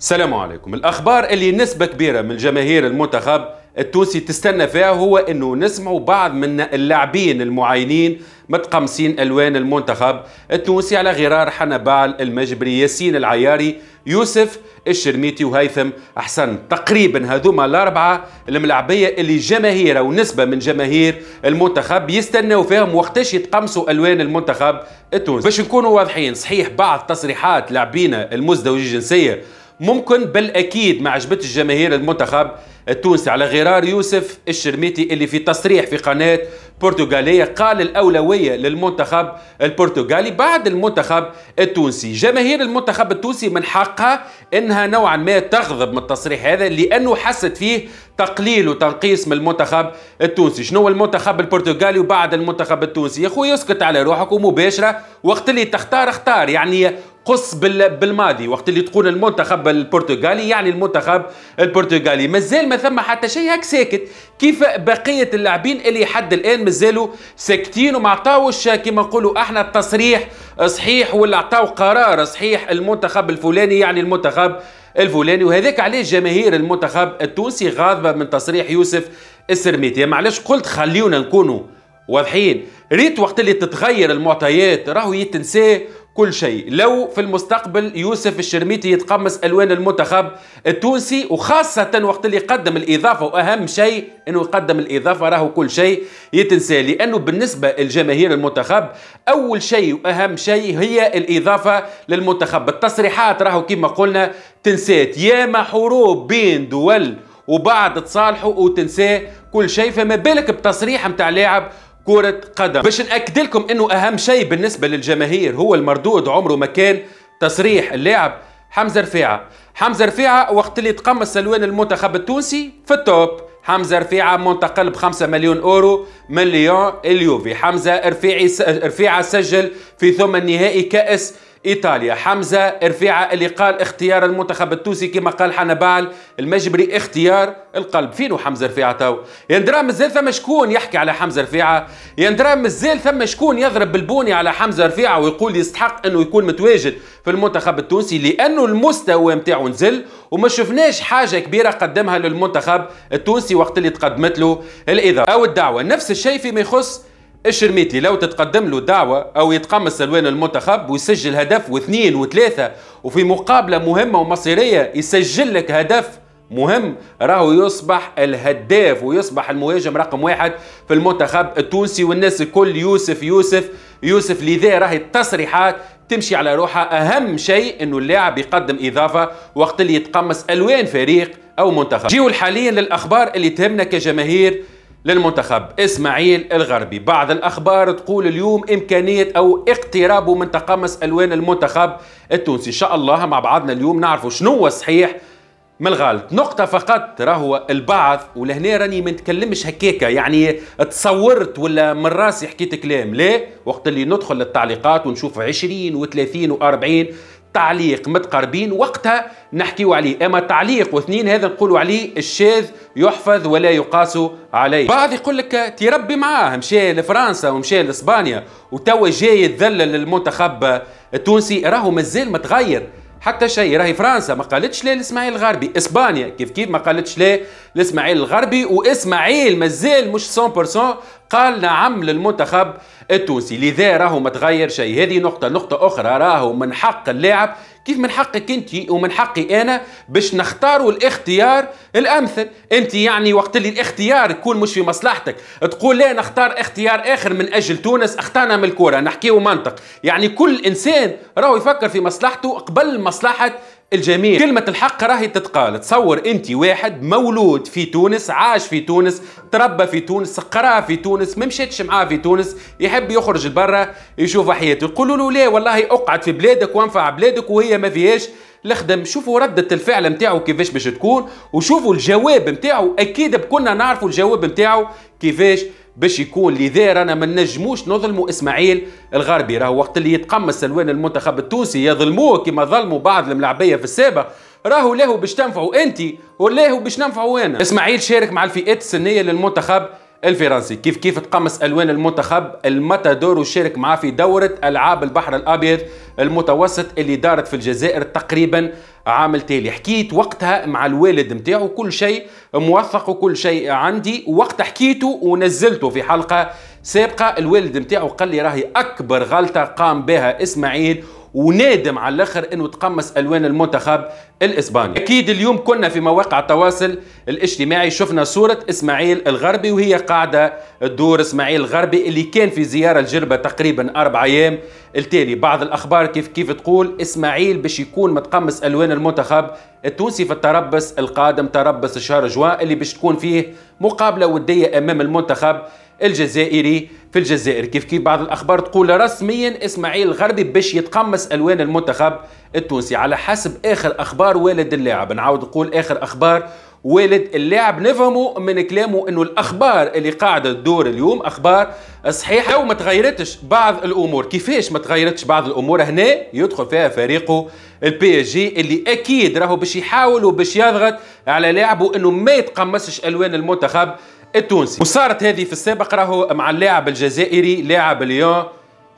السلام عليكم الاخبار اللي نسبه كبيره من جماهير المنتخب التونسي تستنى فيها هو انه نسمعوا بعض من اللاعبين المعينين متقمصين الوان المنتخب التونسي على غرار حنبال المجبري ياسين العياري يوسف الشرميتي وهيثم احسن تقريبا هذوما الاربعه الملاعبيه اللي جماهير او نسبه من جماهير المنتخب يستناو فيهم وقتاش يتقمصوا الوان المنتخب التونسي باش نكونوا واضحين صحيح بعض تصريحات لاعبينا المزدوجي الجنسيه ممكن بالاكيد ما عجبتش الجماهير المنتخب التونسي على غرار يوسف الشرميتي اللي في تصريح في قناه برتغاليه قال الاولويه للمنتخب البرتغالي بعد المنتخب التونسي، جماهير المنتخب التونسي من حقها انها نوعا ما تغضب من التصريح هذا لانه حست فيه تقليل وتنقيص من المنتخب التونسي، شنو المنتخب البرتغالي وبعد المنتخب التونسي؟ يا أخوي اسكت على روحك ومباشره وقت اللي تختار اختار يعني قص بالماضي وقت اللي تقول المنتخب البرتغالي يعني المنتخب البرتغالي مازال ما ثم حتى شيء هك ساكت كيف بقيه اللاعبين اللي حد الان مازالوا ساكتين وما عطاوش كما نقولوا احنا التصريح صحيح ولا عطاو قرار صحيح المنتخب الفلاني يعني المنتخب الفلاني وهذاك علاش جماهير المنتخب التونسي غاضبه من تصريح يوسف السرميتي معلش قلت خليونا نكونوا واضحين ريت وقت اللي تتغير المعطيات راهو يتنساه كل شيء لو في المستقبل يوسف الشرميتي يتقمص الوان المنتخب التونسي وخاصه وقت اللي يقدم الاضافه واهم شيء انه يقدم الاضافه راهو كل شيء يتنسى لانه بالنسبه لجماهير المنتخب اول شيء واهم شيء هي الاضافه للمنتخب التصريحات راهو كما قلنا تنسات ياما حروب بين دول وبعد تصالحوا وتنساه كل شيء فما بالك بتصريح متاع لاعب كرة قدم باش نأكد لكم انه اهم شيء بالنسبة للجماهير هو المردود عمره ما كان تصريح اللاعب حمزة رفيعة حمزة رفيعة وقت اللي تقمص سلوان المنتخب التونسي في التوب حمزة رفيعة منتقل ب 5 مليون أورو من ليون اليوفي حمزة رفيعي رفيعة سجل في ثم نهائي كأس ايطاليا حمزه رفيعه اللي قال اختيار المنتخب التونسي كما قال حنبال المجبري اختيار القلب فينو حمزه رفيعه تو يندرى مازال ثم شكون يحكي على حمزه رفيعه يندرى مازال ثم شكون يضرب بالبوني على حمزه رفيعه ويقول يستحق انه يكون متواجد في المنتخب التونسي لانه المستوى نتاعو نزل وما شفناش حاجه كبيره قدمها للمنتخب التونسي وقت اللي تقدمت له الاذاعه او الدعوه نفس الشيء فيما يخص الشرميتي لو تتقدم له دعوة أو يتقمص ألوان المنتخب ويسجل هدف واثنين وثلاثة وفي مقابلة مهمة ومصيرية يسجل لك هدف مهم راهو يصبح الهداف ويصبح المهاجم رقم واحد في المنتخب التونسي والناس الكل يوسف يوسف يوسف لذا راهي التصريحات تمشي على روحها اهم شيء انه اللاعب يقدم اضافه وقت اللي يتقمص الوان فريق او منتخب جيو حاليا للاخبار اللي تهمنا كجماهير للمنتخب اسماعيل الغربي بعض الأخبار تقول اليوم إمكانية أو اقترابه من تقمص ألوان المنتخب التونسي إن شاء الله مع بعضنا اليوم نعرفوا شنو هو الصحيح من الغالب نقطة فقط راهو البعض ولهنا راني ما نتكلمش هكاكا يعني تصورت ولا من راسي حكيت كلام لا وقت اللي ندخل للتعليقات ونشوف 20 و30 و40 تعليق متقربين وقتها نحكيو عليه اما تعليق واثنين هذا نقولوا عليه الشاذ يحفظ ولا يقاس عليه بعض يقول لك تربي معاه مشى لفرنسا ومشى لاسبانيا وتوا جاي يتذلل للمنتخب التونسي راهو مازال متغير حتى شيء راهي فرنسا ما قالتش ليه لاسماعيل الغربي اسبانيا كيف كيف ما قالتش ليه لاسماعيل الغربي واسماعيل مازال مش 100% قال نعم للمنتخب التونسي لذا راهو ما تغير شيء هذه نقطه نقطه اخرى راهو من حق اللاعب كيف من حقك انت ومن حقي انا باش نختاروا الاختيار الامثل انت يعني وقت اللي الاختيار يكون مش في مصلحتك تقول لا نختار اختيار اخر من اجل تونس اختارنا من الكوره نحكيه منطق يعني كل انسان راهو يفكر في مصلحته قبل مصلحه الجميع كلمة الحق راهي تتقال تصور انت واحد مولود في تونس عاش في تونس تربى في تونس قرا في تونس ما مشيتش معاه في تونس يحب يخرج لبرا يشوف حياته يقولوا له لا والله اقعد في بلادك وانفع بلادك وهي ما فيهاش الخدم شوفوا ردة الفعل نتاعو كيفاش باش تكون وشوفوا الجواب نتاعو اكيد بكنا نعرفوا الجواب نتاعو كيفاش باش يكون لذا رانا ما نجموش نظلموا اسماعيل الغربي راهو وقت اللي يتقمص الوان المنتخب التونسي يظلموه كما ظلموا بعض الملاعبيه في السابق راهو لاهو باش تنفعوا انت ولاهو باش ننفعوا انا اسماعيل شارك مع الفئات السنيه للمنتخب الفرنسي كيف كيف تقمص الوان المنتخب الماتادور وشارك معاه في دوره العاب البحر الابيض المتوسط اللي دارت في الجزائر تقريبا عامل تالي حكيت وقتها مع الوالد نتاعو كل شيء موثق وكل شيء عندي وقت حكيته ونزلته في حلقه سابقه الوالد نتاعو قال لي راهي اكبر غلطه قام بها اسماعيل ونادم على الاخر انه تقمص الوان المنتخب الاسباني اكيد اليوم كنا في مواقع التواصل الاجتماعي شفنا صوره اسماعيل الغربي وهي قاعده تدور اسماعيل الغربي اللي كان في زياره الجربه تقريبا اربع ايام التالي بعض الاخبار كيف كيف تقول اسماعيل باش يكون متقمص الوان المنتخب التونسي في التربص القادم تربص شهر جوا اللي باش تكون فيه مقابله وديه امام المنتخب الجزائري في الجزائر كيف كيف بعض الاخبار تقول رسميا اسماعيل الغربي باش يتقمص الوان المنتخب التونسي على حسب اخر اخبار والد اللاعب نعاود نقول اخر اخبار والد اللاعب نفهموا من كلامه انه الاخبار اللي قاعده تدور اليوم اخبار صحيحه وما تغيرتش بعض الامور كيفاش ما تغيرتش بعض الامور هنا يدخل فيها فريقه البي اس جي اللي اكيد راهو باش يحاول وباش يضغط على لاعبه انه ما يتقمصش الوان المنتخب التونسي وصارت هذه في السابق راهو مع اللاعب الجزائري لاعب ليون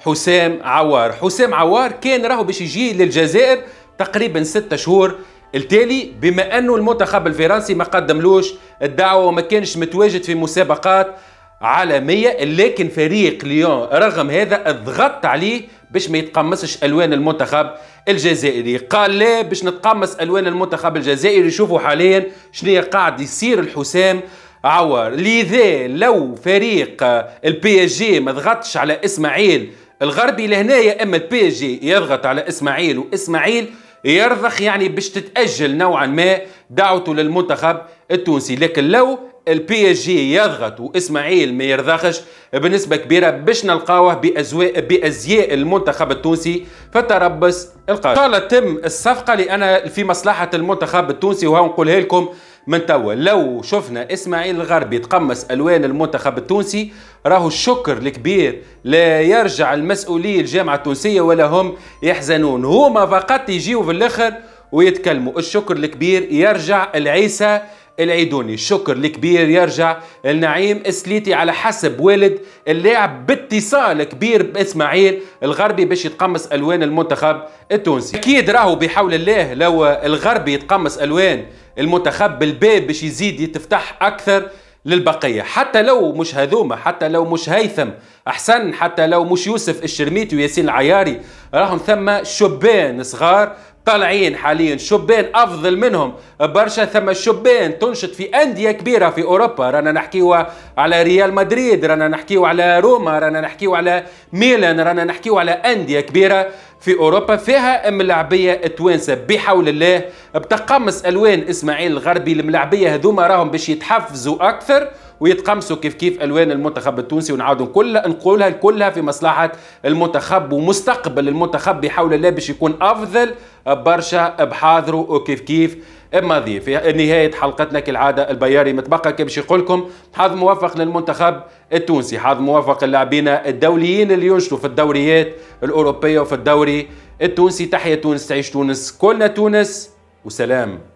حسام عوار حسام عوار كان راهو باش يجي للجزائر تقريبا ستة شهور التالي بما انه المنتخب الفرنسي ما قدملوش الدعوه وما كانش متواجد في مسابقات عالميه لكن فريق ليون رغم هذا ضغط عليه باش ما يتقمصش الوان المنتخب الجزائري قال لا باش نتقمص الوان المنتخب الجزائري شوفوا حاليا شنو قاعد يصير الحسام عوار لذا لو فريق البي اس جي ما ضغطش على اسماعيل الغربي لهنا يا اما البي اس جي يضغط على اسماعيل واسماعيل يرضخ يعني باش تتاجل نوعا ما دعوته للمنتخب التونسي لكن لو البي اس جي يضغط واسماعيل ما يرضخش بنسبه كبيره باش نلقاوه بازواء بازياء المنتخب التونسي فتربص القادم ان شاء الله تم الصفقه لان في مصلحه المنتخب التونسي وهو نقولها لكم من توا لو شفنا اسماعيل الغربي تقمص الوان المنتخب التونسي راهو الشكر الكبير لا يرجع المسؤولي الجامعه التونسيه ولا هم يحزنون هما فقط يجيو في الاخر ويتكلموا الشكر الكبير يرجع العيسى العيدوني الشكر الكبير يرجع لنعيم السليتي على حسب والد اللاعب باتصال كبير باسماعيل الغربي باش يتقمص الوان المنتخب التونسي اكيد راهو بحول الله لو الغربي يتقمص الوان المنتخب بالباب باش يزيد يتفتح اكثر للبقية حتى لو مش هذوما حتى لو مش هيثم أحسن حتى لو مش يوسف الشرميتي وياسين العياري راهم ثم شبان صغار طالعين حاليا شبان افضل منهم برشا ثم شبان تنشط في انديه كبيره في اوروبا رانا نحكيو على ريال مدريد رانا نحكيو على روما رانا نحكيو على ميلان رانا نحكيو على انديه كبيره في اوروبا فيها ملاعبيه توانسه بحول الله بتقمص الوان اسماعيل الغربي الملاعبيه هذوما راهم باش يتحفزوا اكثر ويتقمصوا كيف كيف الوان المنتخب التونسي ونعاودوا كل نقولها كلها في مصلحه المنتخب ومستقبل المنتخب بحول الله باش يكون افضل برشا بحاضره وكيف كيف الماضي في نهاية حلقتنا كالعادة البياري متبقى كي باش يقول لكم حظ موفق للمنتخب التونسي حظ موفق اللاعبين الدوليين اللي ينشطوا في الدوريات الأوروبية وفي الدوري التونسي تحية تونس تعيش تونس كلنا تونس وسلام